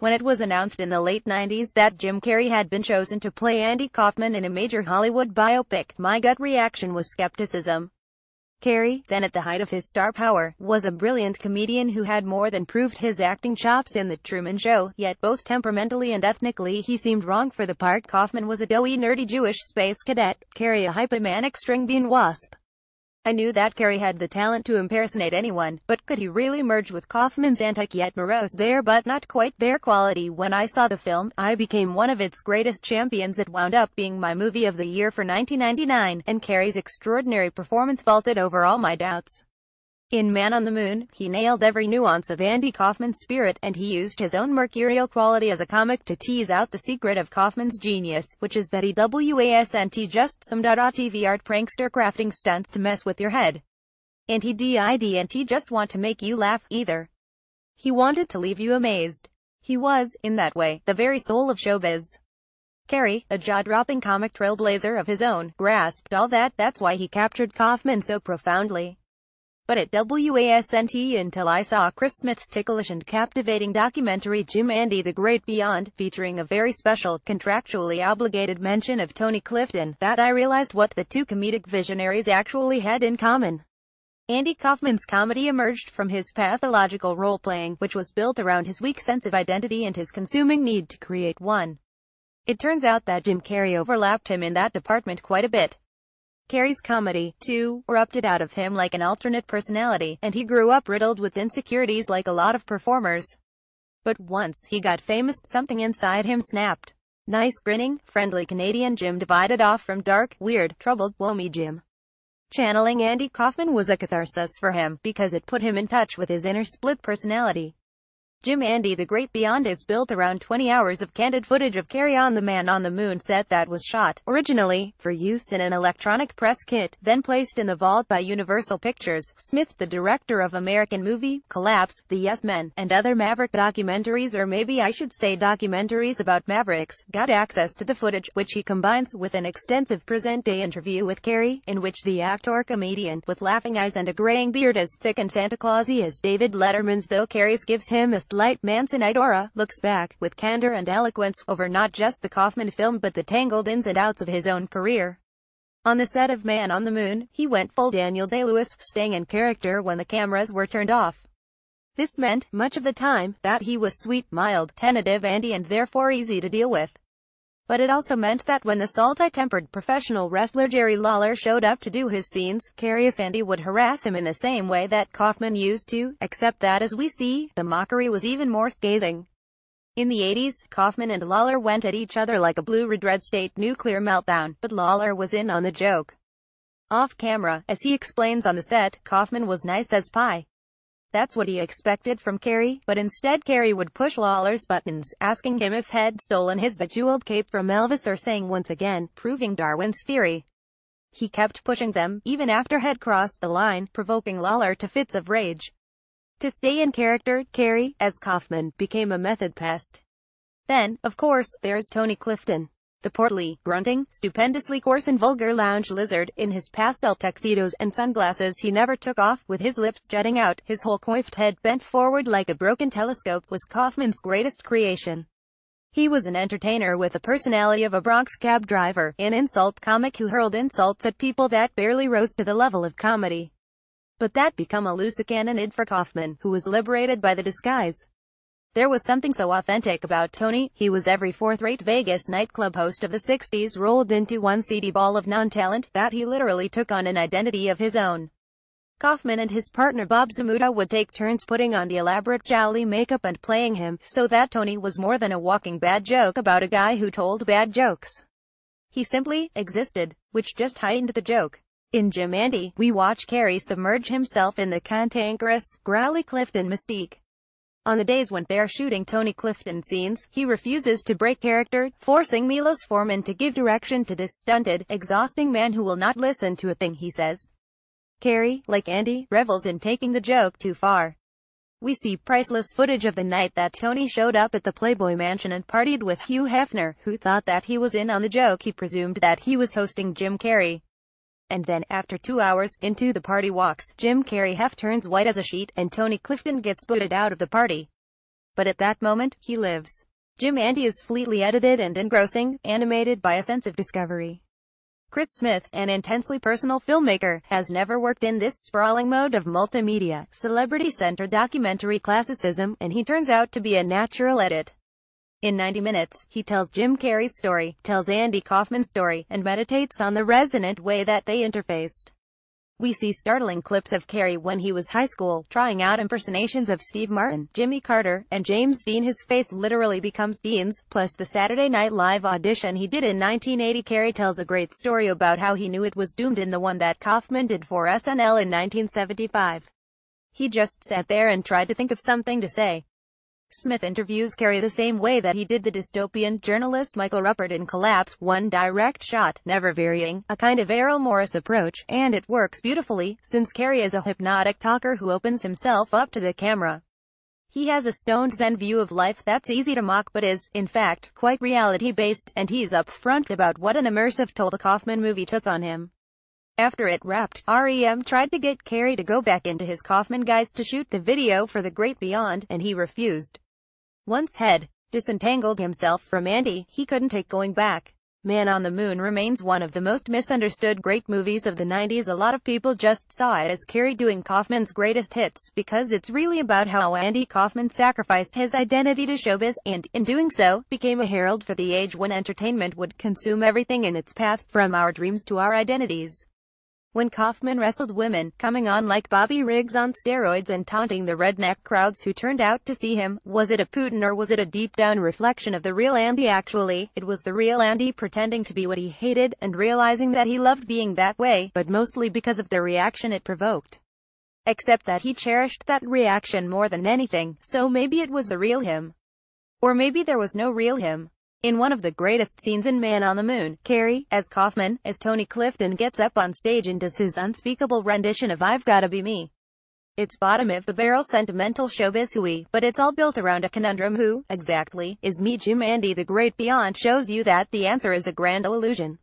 When it was announced in the late 90s that Jim Carrey had been chosen to play Andy Kaufman in a major Hollywood biopic, my gut reaction was skepticism. Carrey, then at the height of his star power, was a brilliant comedian who had more than proved his acting chops in The Truman Show, yet both temperamentally and ethnically he seemed wrong for the part. Kaufman was a doughy nerdy Jewish space cadet, Carrey, a hypomanic string bean wasp. I knew that Carey had the talent to impersonate anyone, but could he really merge with Kaufman's anti yet morose there but not quite there quality? When I saw the film, I became one of its greatest champions. It wound up being my movie of the year for 1999, and Carey's extraordinary performance vaulted over all my doubts. In Man on the Moon, he nailed every nuance of Andy Kaufman's spirit, and he used his own mercurial quality as a comic to tease out the secret of Kaufman's genius, which is that he wasn't just some .tv art prankster crafting stunts to mess with your head. And he didn't just want to make you laugh, either. He wanted to leave you amazed. He was, in that way, the very soul of showbiz. Carey, a jaw-dropping comic trailblazer of his own, grasped all that, that's why he captured Kaufman so profoundly but at WASNT until I saw Chris Smith's ticklish and captivating documentary Jim Andy the Great Beyond, featuring a very special, contractually obligated mention of Tony Clifton, that I realized what the two comedic visionaries actually had in common. Andy Kaufman's comedy emerged from his pathological role-playing, which was built around his weak sense of identity and his consuming need to create one. It turns out that Jim Carrey overlapped him in that department quite a bit. Carrie's comedy, too, erupted out of him like an alternate personality, and he grew up riddled with insecurities like a lot of performers. But once he got famous, something inside him snapped. Nice, grinning, friendly Canadian Jim divided off from dark, weird, troubled, wommy Jim. Channeling Andy Kaufman was a catharsis for him, because it put him in touch with his inner split personality. Jim Andy the Great Beyond is built around 20 hours of candid footage of Carry On the Man on the Moon set that was shot, originally, for use in an electronic press kit, then placed in the vault by Universal Pictures. Smith, the director of American Movie, Collapse, The Yes Men, and other Maverick documentaries or maybe I should say documentaries about Mavericks, got access to the footage, which he combines with an extensive present-day interview with Carrie, in which the actor-comedian, with laughing eyes and a graying beard as thick and Santa Clausy as David Letterman's though Carrie's gives him a this light Mansonite aura looks back, with candor and eloquence, over not just the Kaufman film but the tangled ins and outs of his own career. On the set of Man on the Moon, he went full Daniel Day-Lewis, staying in character when the cameras were turned off. This meant, much of the time, that he was sweet, mild, tentative Andy and therefore easy to deal with. But it also meant that when the salty-tempered professional wrestler Jerry Lawler showed up to do his scenes, Carious Sandy would harass him in the same way that Kaufman used to, except that as we see, the mockery was even more scathing. In the 80s, Kaufman and Lawler went at each other like a blue-red red state nuclear meltdown, but Lawler was in on the joke. Off camera, as he explains on the set, Kaufman was nice as pie. That's what he expected from Carey, but instead Carey would push Lawler's buttons, asking him if Head stolen his bejeweled cape from Elvis or saying once again, proving Darwin's theory. He kept pushing them, even after Head crossed the line, provoking Lawler to fits of rage. To stay in character, Carey, as Kaufman, became a method pest. Then, of course, there's Tony Clifton. The portly, grunting, stupendously coarse and vulgar lounge lizard, in his pastel tuxedos and sunglasses he never took off, with his lips jutting out, his whole coiffed head bent forward like a broken telescope, was Kaufman's greatest creation. He was an entertainer with the personality of a Bronx cab driver, an insult comic who hurled insults at people that barely rose to the level of comedy. But that became a loose canonid for Kaufman, who was liberated by the disguise. There was something so authentic about Tony, he was every fourth-rate Vegas nightclub host of the 60s rolled into one seedy ball of non-talent, that he literally took on an identity of his own. Kaufman and his partner Bob Zamuda would take turns putting on the elaborate jolly makeup and playing him, so that Tony was more than a walking bad joke about a guy who told bad jokes. He simply existed, which just heightened the joke. In Jim Andy, we watch Carrie submerge himself in the cantankerous, growly Clifton mystique. On the days when they're shooting Tony Clifton scenes, he refuses to break character, forcing Milos Forman to give direction to this stunted, exhausting man who will not listen to a thing he says. Carrie, like Andy, revels in taking the joke too far. We see priceless footage of the night that Tony showed up at the Playboy Mansion and partied with Hugh Hefner, who thought that he was in on the joke he presumed that he was hosting Jim Carrey and then, after two hours, into the party walks. Jim Carrey half turns white as a sheet, and Tony Clifton gets booted out of the party. But at that moment, he lives. Jim Andy is fleetly edited and engrossing, animated by a sense of discovery. Chris Smith, an intensely personal filmmaker, has never worked in this sprawling mode of multimedia, celebrity-centered documentary classicism, and he turns out to be a natural edit. In 90 minutes, he tells Jim Carrey's story, tells Andy Kaufman's story, and meditates on the resonant way that they interfaced. We see startling clips of Carrey when he was high school, trying out impersonations of Steve Martin, Jimmy Carter, and James Dean. His face literally becomes Dean's, plus the Saturday Night Live audition he did in 1980. Carrey tells a great story about how he knew it was doomed in the one that Kaufman did for SNL in 1975. He just sat there and tried to think of something to say. Smith interviews Carey the same way that he did the dystopian journalist Michael Ruppert in Collapse, one direct shot, never varying, a kind of Errol Morris approach, and it works beautifully, since Carey is a hypnotic talker who opens himself up to the camera. He has a stoned zen view of life that's easy to mock but is, in fact, quite reality-based, and he's upfront about what an immersive toll the Kaufman movie took on him. After it wrapped, REM tried to get Carey to go back into his Kaufman guise to shoot the video for The Great Beyond, and he refused. Once Head disentangled himself from Andy, he couldn't take going back. Man on the Moon remains one of the most misunderstood great movies of the 90s. A lot of people just saw it as Carey doing Kaufman's greatest hits because it's really about how Andy Kaufman sacrificed his identity to showbiz and, in doing so, became a herald for the age when entertainment would consume everything in its path, from our dreams to our identities. When Kaufman wrestled women, coming on like Bobby Riggs on steroids and taunting the redneck crowds who turned out to see him, was it a Putin or was it a deep-down reflection of the real Andy actually? It was the real Andy pretending to be what he hated, and realizing that he loved being that way, but mostly because of the reaction it provoked. Except that he cherished that reaction more than anything, so maybe it was the real him. Or maybe there was no real him. In one of the greatest scenes in Man on the Moon, Carrie, as Kaufman, as Tony Clifton gets up on stage and does his unspeakable rendition of I've Gotta Be Me. It's bottom-of-the-barrel sentimental showbiz hooey, but it's all built around a conundrum who, exactly, is me Jim Andy the Great Beyond shows you that the answer is a grand illusion.